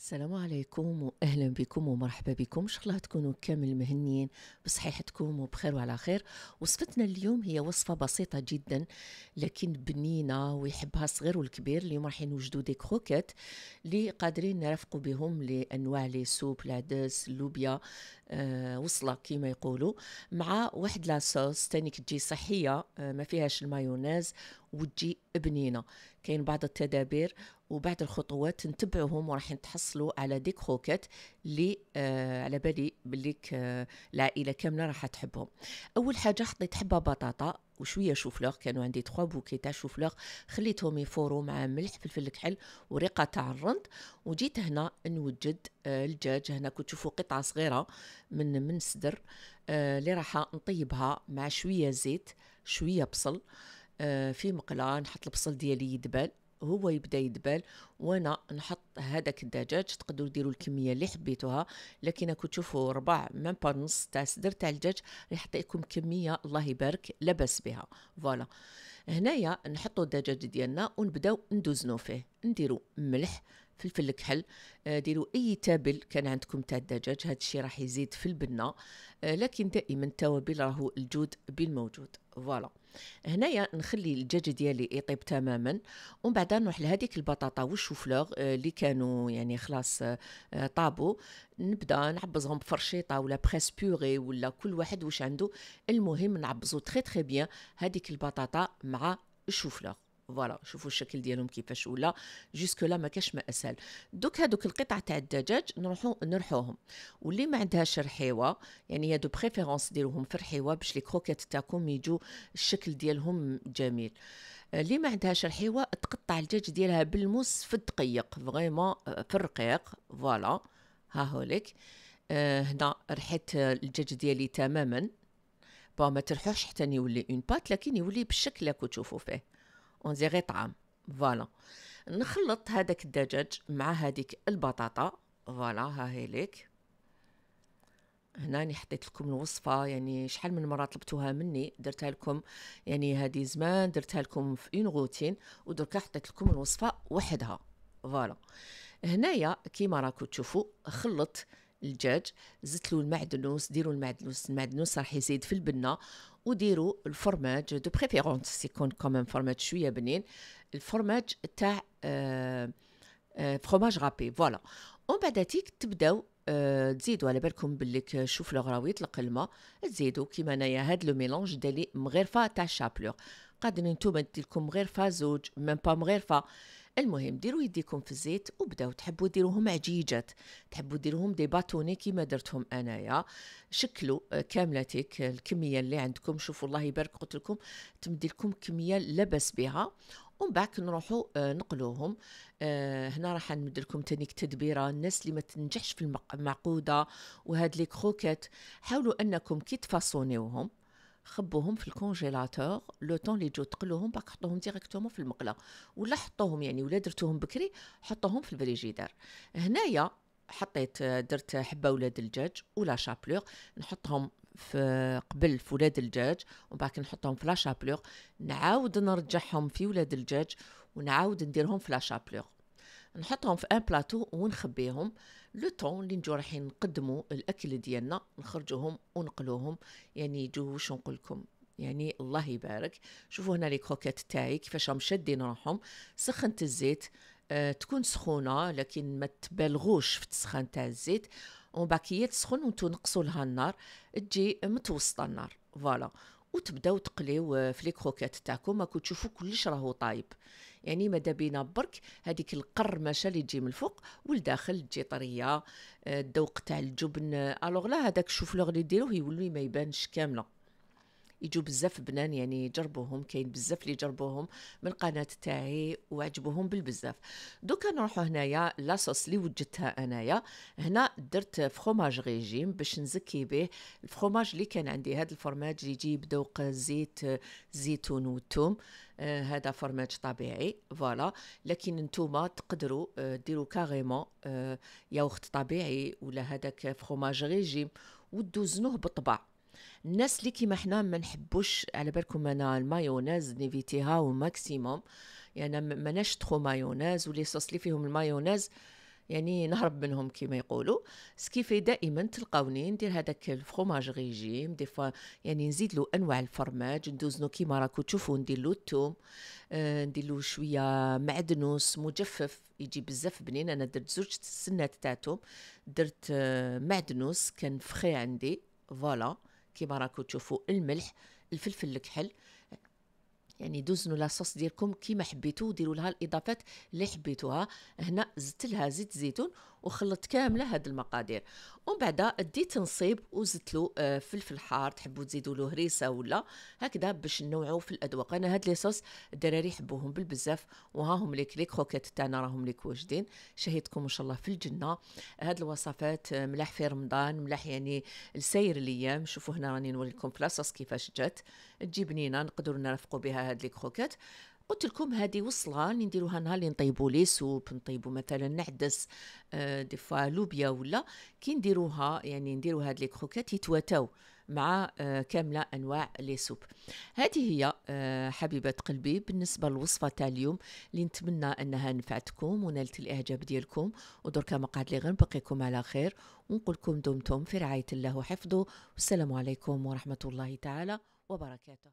السلام عليكم واهلا بكم ومرحبا بكم ان شاء الله تكونوا كامل مهنيين بصحيحتكم وبخير وعلى خير وصفتنا اليوم هي وصفه بسيطه جدا لكن بنينه ويحبها الصغير والكبير اليوم راح نوجدوا دي كروكيت اللي قادرين نرافقوا بهم لانواع لي سوب العدس اللوبيا آه وصله كما يقولوا مع واحد لاصوص تاني كتجي صحيه آه ما فيهاش المايونيز وتجي بنينه كاين بعض التدابير وبعد الخطوات نتبعوهم وراح تحصلوا على ديك خوكات اللي آه على بالي بليك آه العائله كامله راح تحبهم اول حاجه حطيت حبه بطاطا وشويه شوفلوغ كانوا عندي تخوا بوكي تاع شوفلوغ خليتهم يفوروا مع ملح فلفل كحل وريقه تاع الرند وجيت هنا نوجد آه الدجاج هنا كنت تشوفوا قطعه صغيره من من صدر آه، اللي آه راح نطيبها مع شويه زيت شويه بصل آه في مقله نحط البصل ديالي يدبل هو يبدا يدبل وانا نحط هذاك الدجاج تقدروا ديروا الكميه اللي حبيتوها لكن كنت تشوفوا ربع ميم با نص تاع صدر تاع الدجاج راح كميه الله يبارك لاباس بها فوالا هنايا نحطوا الدجاج ديالنا ونبداو ندوزنو فيه نديروا ملح فلفل الكحل آه، ديروا اي تابل كان عندكم تاع الدجاج هذا الشيء راح يزيد في البنه آه، لكن دائما التوابل راهو الجود بالموجود فوالا هنايا نخلي الدجاج ديالي يطيب تماما ومن بعد نروح لهذيك البطاطا والشوفلوغ آه، اللي كانوا يعني خلاص طابو نبدا نعبزهم بفرشيطه ولا بريس بوري ولا كل واحد واش عنده المهم نعبزو تري تري بيان هذيك البطاطا مع الشوفلوغ فوالا شوفوا الشكل ديالهم كيفاش ولا جوسك لا ما كاش ما اسهل دوك هادوك القطع تاع الدجاج نروحو نرحوهم واللي ما عندهاش رحيوه يعني هادو بريفيرونس ديروهم في الرحيوه باش لي كروكيت تاعكم يجو الشكل ديالهم جميل آه، اللي ما عندهاش رحيوه تقطع الدجاج ديالها بالموس في الدقيق فريمون آه، في الرقيق فوالا ها هوليك أه هنا رحيت الدجاج ديالي تماما با ما ترحوش حتى يولي اون بات لكن يولي بالشكل اللي تشوفوا فيه اون ديغي طعام فوالا نخلط هذاك الدجاج مع هذيك البطاطا فوالا ها هي ليك هنا يعني حطيت لكم الوصفه يعني شحال من مره طلبتوها مني درتها لكم يعني هذه زمان درتها لكم في اون روتين ودركا حطيت لكم الوصفه وحدها فوالا هنايا كيما راكم تشوفوا خلط الدجاج زدت له المعدنوس ديروا المعدنوس المعدنوس راح يزيد في البنه وديروا الفرماج دو بريفيرونس يكون كومان فرماج شويه بنين الفرماج تاع أه فروماج فرماج فوالا ومن بعد تيك تبداو أه تزيدوا على بالكم بليك شوف تلقى الما تزيدوا كيما انايا هاد لو ميلونج دالي مغرفه تاع شابلوغ قادرين نتوما ندير لكم مغرفه زوج ميم با مغرفه المهم ديروا يديكم في الزيت وبداو تحبوا ديروهم عجيجات تحبوا ديروهم دي باتوني كيما درتهم انايا شكلوا آه، كاملتك آه، الكميه اللي عندكم شوفوا الله يبارك قلت لكم تمدي لكم كميه لبس بها ومن بعد نروحوا آه، نقلوهم هنا راح نمد لكم تانيك تدبيره الناس اللي ما تنجحش في المعقوده وهاد لي كروكيت حاولوا انكم كي تفاصونيوهم خبوهم في الكونجيلاتور لو طون اللي تجو تقلوهم باك حطوهم ديريكتومون في المقله ولا حطوهم يعني ولا درتوهم بكري حطوهم في الفريجيدار هنايا حطيت درت حبه ولاد الدجاج ولا شابلور نحطهم في قبل في ولاد الدجاج ومن بعد نحطهم في لا شابلور نعاود نرجعهم في ولاد الدجاج ونعاود نديرهم في لا شابلور نحطهم في ان بلاطو ونخبيهم لو طون اللي نجو رايحين نقدموا الاكل ديالنا نخرجوهم ونقلوهم يعني يجو واش نقولكم يعني الله يبارك شوفوا هنا لي كروكيت تاعي كيفاش راهم شادين روحهم سخنت الزيت أه تكون سخونه لكن ما تبالغوش في التسخان تاع الزيت ومن بعد كي تسخن وتنقصوا لها النار تجي متوسطه النار فوالا وتبداو تقليو آه، في لي كروكيت تاعكم راكو تشوفوا كلش راهو طايب يعني مادا بينا برك هذيك القرمشه اللي تجي من الفوق والداخل تجي طريه آه، الذوق تاع الجبن آه، الوغ لا هذاك الشوفلور اللي ديروه يولي ما يبانش كامله يجوا بزاف بنان يعني جربوهم كاين بزاف اللي جربوهم من القناه تاعي وعجبوهم بالبزاف دوكا نروحوا هنايا لاصوص اللي وجدتها انايا هنا درت فخوماج ريجيم باش نزكي به الفخوماج اللي كان عندي هذا الفرماج اللي يجي بذوق زيت زيتون والثوم آه هذا فرماج طبيعي فوالا لكن نتوما تقدروا آه ديروا كاريمون آه ياوخت طبيعي ولا هذاك فخوماج ريجيم وتدوزنوه بالطبع الناس اللي كيما حنا ما نحبوش على بالكم انا المايونيز نيفيتيها وماكسيموم يعني ماناش تخو مايونيز ولي صوص اللي فيهم المايونيز يعني نهرب منهم كما يقولوا سكيفي دائما تلقاوني ندير هذاك الفرماج ريجيم دي فوا يعني نزيد له انواع الفرماج ندوز له كيما راكو تشوفوا ندير له الثوم آه، ندير له شويه معدنوس مجفف يجي بزاف بنين انا درت زوج السنات تاع درت آه، معدنوس كان فخي عندي فوالا كيما راكم تشوفوا الملح الفلفل الكحل يعني دوزنوا لاصوص ديالكم كيما حبيتو وديروا لها الاضافات اللي حبيتوها هنا زدت لها زيت زيتون وخلطت كامله هاد المقادير ومن بعد ديت تنصيب وزدت له آه، فلفل حار تحبوا تزيدوا له هريسه ولا هكذا باش نوعوا في الاذواق انا هاد لي صوص الدراري يحبوهم بالبزاف وهاهم ليك لي كروكيت تاعنا راهم ليك واجدين شهيتكم ان شاء الله في الجنه هاد الوصفات آه، ملاح في رمضان ملاح يعني لسير الايام شوفوا هنا راني نوريكم في لاصوص كيفاش جات تجي بنينه نقدروا نرافقوا بها هاد لي كروكيت قلت لكم هذه وصله اللي نديروها نهار اللي نطيبوا لي سوب نطيبوا مثلا نعدس آه، دي فوا لوبيا ولا كي نديروها يعني نديروا هاد لي كروكات يتواتاو مع آه، كامله انواع لي سوب هذه هي آه، حبيبه قلبي بالنسبه للوصفه تاع اليوم اللي نتمنى انها نفعتكم ونالت الاعجاب ديالكم ودركا ما قعد لي غير نبقيكم على خير ونقول لكم دمتم في رعايه الله وحفظه والسلام عليكم ورحمه الله تعالى وبركاته